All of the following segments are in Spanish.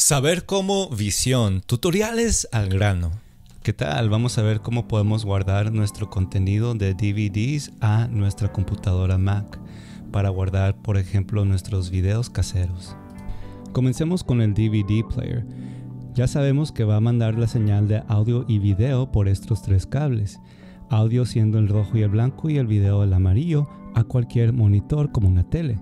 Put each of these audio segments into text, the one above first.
Saber cómo visión, tutoriales al grano. ¿Qué tal? Vamos a ver cómo podemos guardar nuestro contenido de DVDs a nuestra computadora Mac para guardar, por ejemplo, nuestros videos caseros. Comencemos con el DVD player. Ya sabemos que va a mandar la señal de audio y video por estos tres cables. Audio siendo el rojo y el blanco y el video el amarillo a cualquier monitor como una tele.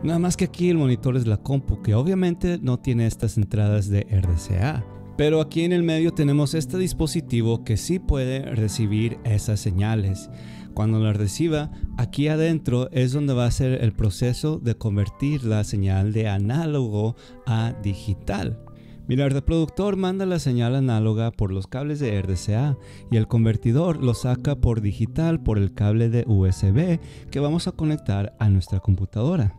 Nada más que aquí el monitor es la compu, que obviamente no tiene estas entradas de RCA. Pero aquí en el medio tenemos este dispositivo que sí puede recibir esas señales. Cuando las reciba, aquí adentro es donde va a ser el proceso de convertir la señal de análogo a digital. Mira, el reproductor manda la señal análoga por los cables de RCA y el convertidor lo saca por digital por el cable de USB que vamos a conectar a nuestra computadora.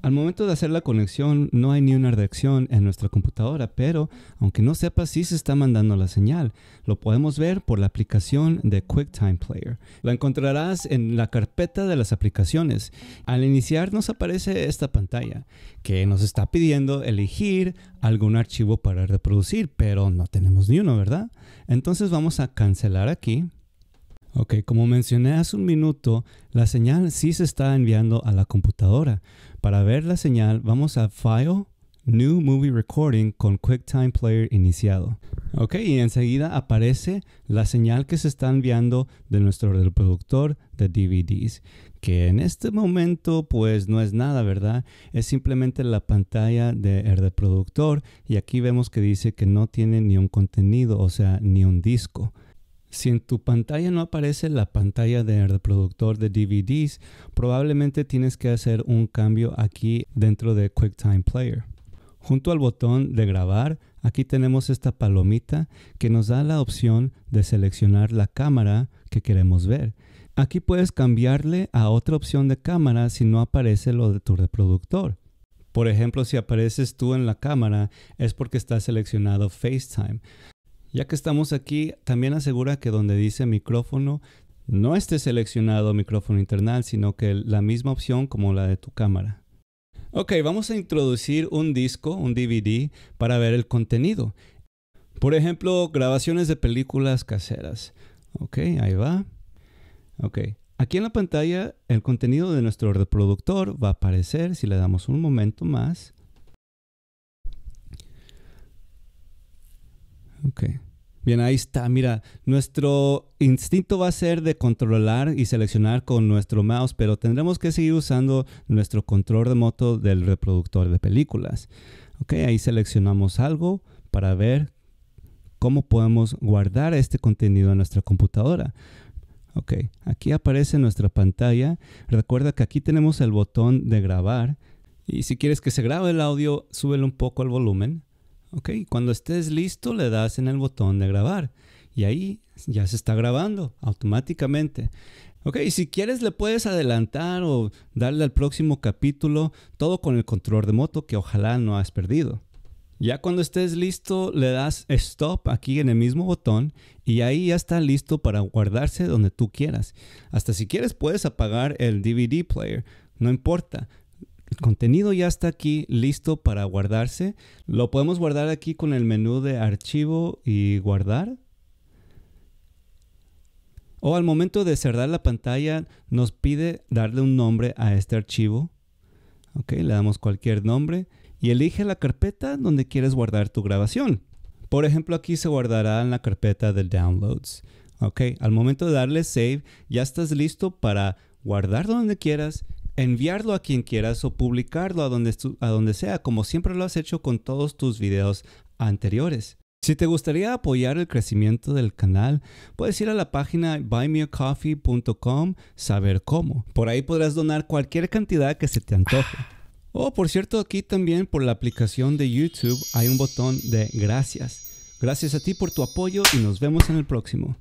Al momento de hacer la conexión no hay ni una reacción en nuestra computadora, pero aunque no sepa si se está mandando la señal, lo podemos ver por la aplicación de QuickTime Player. La encontrarás en la carpeta de las aplicaciones. Al iniciar nos aparece esta pantalla que nos está pidiendo elegir algún archivo para reproducir, pero no tenemos ni uno, ¿verdad? Entonces vamos a cancelar aquí Ok, como mencioné hace un minuto, la señal sí se está enviando a la computadora. Para ver la señal, vamos a File, New Movie Recording con QuickTime Player iniciado. Ok, y enseguida aparece la señal que se está enviando de nuestro reproductor de DVDs, que en este momento pues no es nada, ¿verdad? Es simplemente la pantalla del de reproductor y aquí vemos que dice que no tiene ni un contenido, o sea, ni un disco. Si en tu pantalla no aparece la pantalla de reproductor de DVDs, probablemente tienes que hacer un cambio aquí dentro de QuickTime Player. Junto al botón de grabar, aquí tenemos esta palomita que nos da la opción de seleccionar la cámara que queremos ver. Aquí puedes cambiarle a otra opción de cámara si no aparece lo de tu reproductor. Por ejemplo, si apareces tú en la cámara es porque está seleccionado FaceTime. Ya que estamos aquí, también asegura que donde dice micrófono no esté seleccionado micrófono internal, sino que la misma opción como la de tu cámara. Ok, vamos a introducir un disco, un DVD, para ver el contenido. Por ejemplo, grabaciones de películas caseras. Ok, ahí va. Ok, aquí en la pantalla el contenido de nuestro reproductor va a aparecer si le damos un momento más. Bien, ahí está. Mira, nuestro instinto va a ser de controlar y seleccionar con nuestro mouse, pero tendremos que seguir usando nuestro control remoto del reproductor de películas. Ok, ahí seleccionamos algo para ver cómo podemos guardar este contenido en nuestra computadora. Ok, aquí aparece nuestra pantalla. Recuerda que aquí tenemos el botón de grabar. Y si quieres que se grabe el audio, súbelo un poco el volumen. Ok, cuando estés listo le das en el botón de grabar y ahí ya se está grabando automáticamente. Ok, si quieres le puedes adelantar o darle al próximo capítulo, todo con el control remoto que ojalá no has perdido. Ya cuando estés listo le das stop aquí en el mismo botón y ahí ya está listo para guardarse donde tú quieras. Hasta si quieres puedes apagar el DVD player, no importa, el contenido ya está aquí listo para guardarse. Lo podemos guardar aquí con el menú de archivo y guardar. O al momento de cerrar la pantalla nos pide darle un nombre a este archivo. Ok, le damos cualquier nombre y elige la carpeta donde quieres guardar tu grabación. Por ejemplo, aquí se guardará en la carpeta de downloads. Ok, al momento de darle save ya estás listo para guardar donde quieras enviarlo a quien quieras o publicarlo a donde, a donde sea, como siempre lo has hecho con todos tus videos anteriores. Si te gustaría apoyar el crecimiento del canal, puedes ir a la página buymeacoffee.com saber cómo. Por ahí podrás donar cualquier cantidad que se te antoje. Ah. Oh, por cierto, aquí también por la aplicación de YouTube hay un botón de gracias. Gracias a ti por tu apoyo y nos vemos en el próximo.